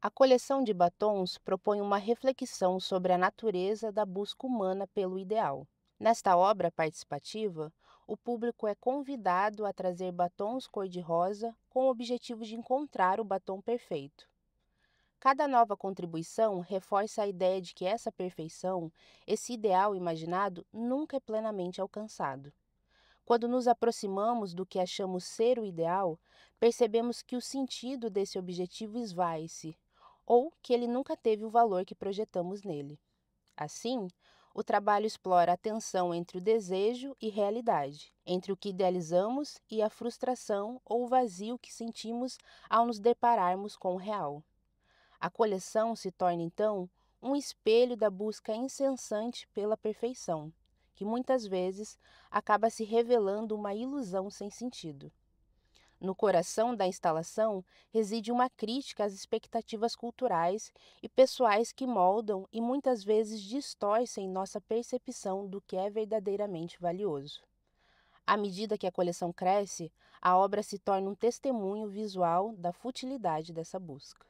A coleção de batons propõe uma reflexão sobre a natureza da busca humana pelo ideal. Nesta obra participativa, o público é convidado a trazer batons cor-de-rosa com o objetivo de encontrar o batom perfeito. Cada nova contribuição reforça a ideia de que essa perfeição, esse ideal imaginado, nunca é plenamente alcançado. Quando nos aproximamos do que achamos ser o ideal, percebemos que o sentido desse objetivo esvai-se, ou que ele nunca teve o valor que projetamos nele. Assim, o trabalho explora a tensão entre o desejo e realidade, entre o que idealizamos e a frustração ou o vazio que sentimos ao nos depararmos com o real. A coleção se torna, então, um espelho da busca incessante pela perfeição, que muitas vezes acaba se revelando uma ilusão sem sentido. No coração da instalação reside uma crítica às expectativas culturais e pessoais que moldam e muitas vezes distorcem nossa percepção do que é verdadeiramente valioso. À medida que a coleção cresce, a obra se torna um testemunho visual da futilidade dessa busca.